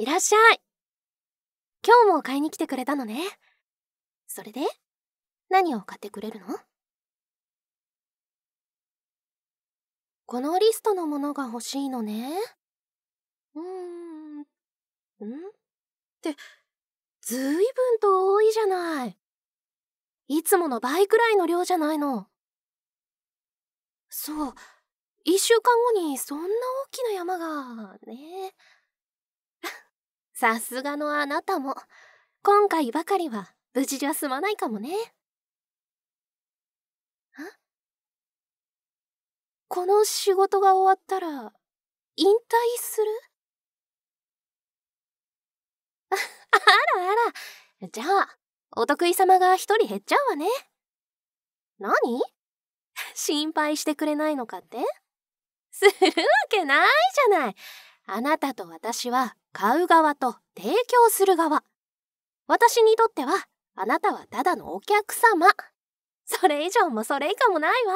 いらっしゃい今日も買いに来てくれたのねそれで何を買ってくれるのこのリストのものが欲しいのねうーんんってずいぶんと多いじゃないいつもの倍くらいの量じゃないのそう1週間後にそんな大きな山がねさすがのあなたも今回ばかりは無事じゃ済まないかもねこの仕事が終わったら引退する あらあらじゃあお得意様が一人減っちゃうわね何 心配してくれないのかって するわけないじゃないあなたと私は買う側と提供する側。私にとっては、あなたはただのお客様。それ以上もそれ以下もないわ。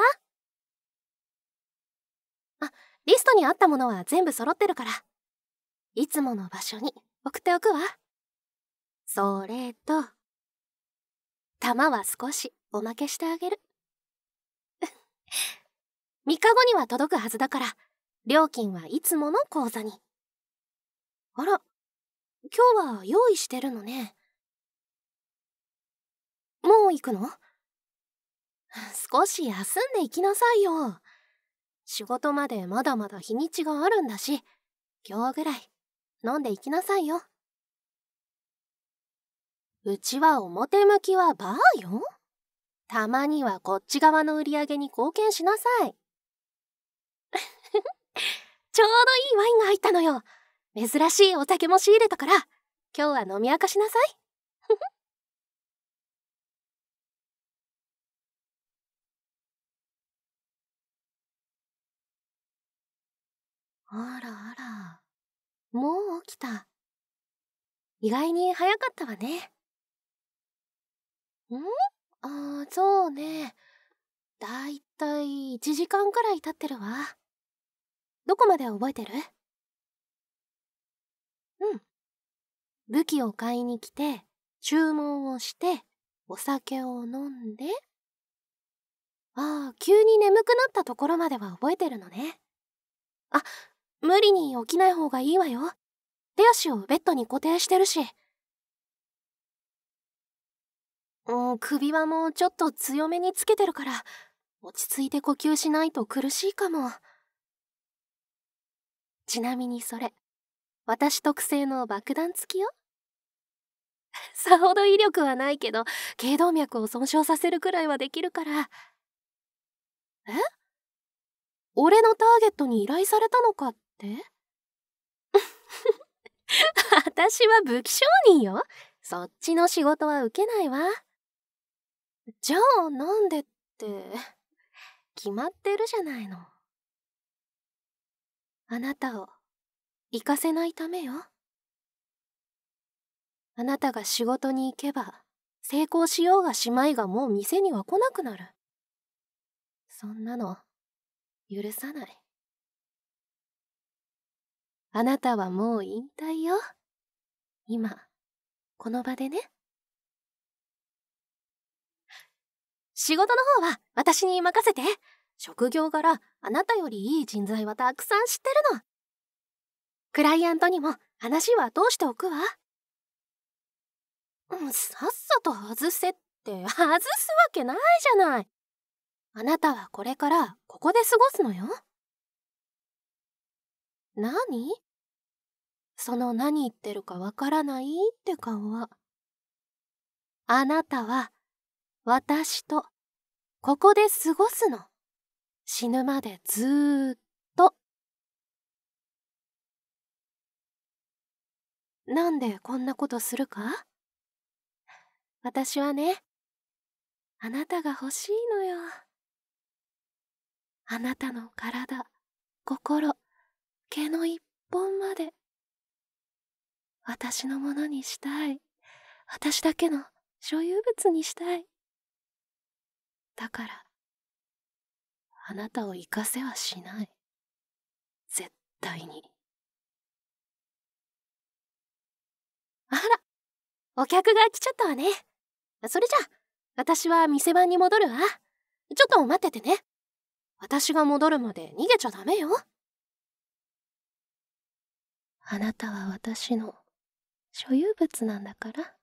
あ、リストにあったものは全部揃ってるから。いつもの場所に送っておくわ。それと、玉は少しおまけしてあげる。3 日後には届くはずだから、料金はいつもの口座に。あら、今日は用意してるのね。もう行くの少し休んで行きなさいよ。仕事までまだまだ日にちがあるんだし、今日ぐらい飲んで行きなさいよ。うちは表向きはバーよ。たまにはこっち側の売り上げに貢献しなさい。ちょうどいいワインが入ったのよ。珍しいお酒も仕入れたから、今日は飲み明かしなさい。あらあら、もう起きた。意外に早かったわね。んああ、そうね。だいたい1時間くらい経ってるわ。どこまで覚えてるうん武器を買いに来て注文をしてお酒を飲んでああ急に眠くなったところまでは覚えてるのねあ無理に起きない方がいいわよ手足をベッドに固定してるしうん首輪もちょっと強めにつけてるから落ち着いて呼吸しないと苦しいかも。ちなみにそれ私特製の爆弾付きよ さほど威力はないけど頸動脈を損傷させるくらいはできるからえ俺のターゲットに依頼されたのかって 私は武器商人よそっちの仕事は受けないわじゃあなんでって決まってるじゃないの。あなたを行かせないためよあなたが仕事に行けば成功しようがしまいがもう店には来なくなるそんなの許さないあなたはもう引退よ今この場でね仕事の方は私に任せて職業柄あなたよりいい人材はたくさん知ってるのクライアントにも話は通しておくわさっさと外せって外すわけないじゃないあなたはこれからここで過ごすのよ何その何言ってるかわからないって顔はあなたは私とここで過ごすの。死ぬまでずっと。なんでこんなことするか私はね、あなたが欲しいのよ。あなたの体、心、毛の一本まで。私のものにしたい。私だけの所有物にしたい。だから、あなたを生かせはしない。絶対に。あら、お客が来ちゃったわね。それじゃあ、私は店番に戻るわ。ちょっと待っててね。私が戻るまで逃げちゃダメよ。あなたは私の所有物なんだから。